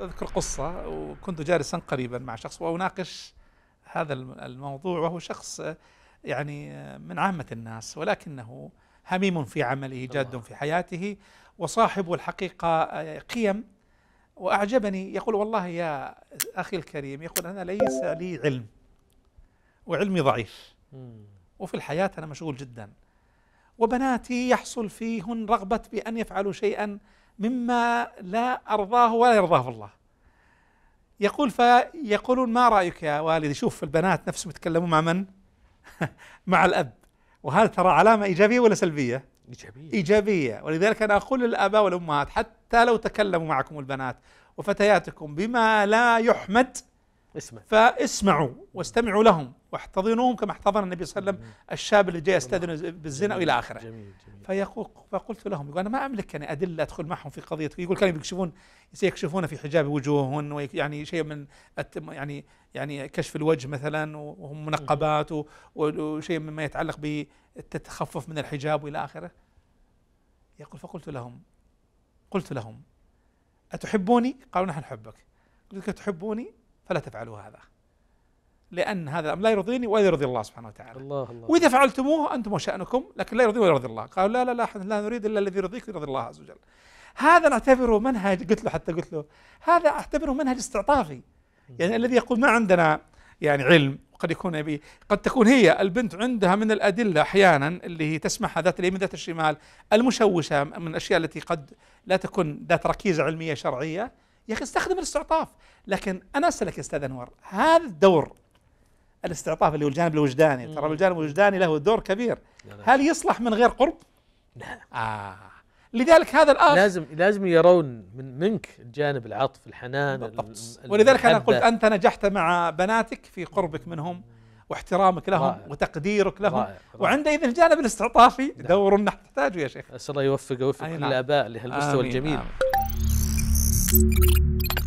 أذكر قصة وكنت جالسا قريبا مع شخص وأناقش هذا الموضوع وهو شخص يعني من عامة الناس ولكنه هميم في عمله جاد في حياته وصاحب الحقيقة قيم وأعجبني يقول والله يا أخي الكريم يقول أنا ليس لي علم وعلمي ضعيف وفي الحياة أنا مشغول جدا وبناتي يحصل فيهن رغبة بأن يفعلوا شيئا مما لا أرضاه ولا يرضاه الله يقول فيقولون ما رأيك يا والدي شوف البنات نفسهم يتكلمون مع من مع الأب وهذا ترى علامة إيجابية ولا سلبية إيجابية إيجابية ولذلك أنا أقول للآباء والأمهات حتى لو تكلموا معكم البنات وفتياتكم بما لا يحمد اسمع فاسمعوا واستمعوا لهم واحتضنوهم كما احتضن النبي صلى الله عليه وسلم الشاب اللي جاي يستأذن بالزنا والى اخره فيقول فقلت لهم يقول انا ما املك يعني ادله ادخل معهم في قضيه يقول كانوا يكشفون سيكشفون في حجاب وجوههم يعني شيء من يعني يعني كشف الوجه مثلا وهم منقبات وشيء مما يتعلق بالتخفف من الحجاب والى اخره يقول فقلت لهم قلت لهم أتحبوني؟ قالوا نحن نحبك قلت لك تحبوني فلا تفعلوا هذا لأن هذا الأمر لا يرضيني ولا يرضي الله سبحانه وتعالى الله الله وإذا فعلتموه أنتم وشأنكم لكن لا يرضي ولا يرضي الله قالوا لا لا لا لا نريد إلا الذي يرضيك ويرضي الله عز وجل هذا نعتبره منهج قلت له حتى قلت له هذا أعتبره منهج استعطافي يعني الذي يقول ما عندنا يعني علم قد يكون أبي قد تكون هي البنت عندها من الأدلة أحيانا اللي هي تسمعها ذات اليمين ذات الشمال المشوشة من الأشياء التي قد لا تكون ذات ركيزة علمية شرعية يا أخي استخدم الاستعطاف لكن أنا أسألك يا أستاذ أنور هذا الدور الاستعطاف اللي هو الجانب الوجداني ترى الجانب الوجداني له دور كبير نعم. هل يصلح من غير قرب؟ لا نعم. آه لذلك هذا الاخ لازم لازم يرون من منك الجانب العطف الحنان بالضبط ولذلك انا قلت انت نجحت مع بناتك في قربك منهم واحترامك لهم رائع وتقديرك لهم وعندئذ الجانب الاستعطافي نعم. دور نحتاجه يا شيخ اسال الله يوفق ويوفق كل الاباء لهالمستوى الجميل آمين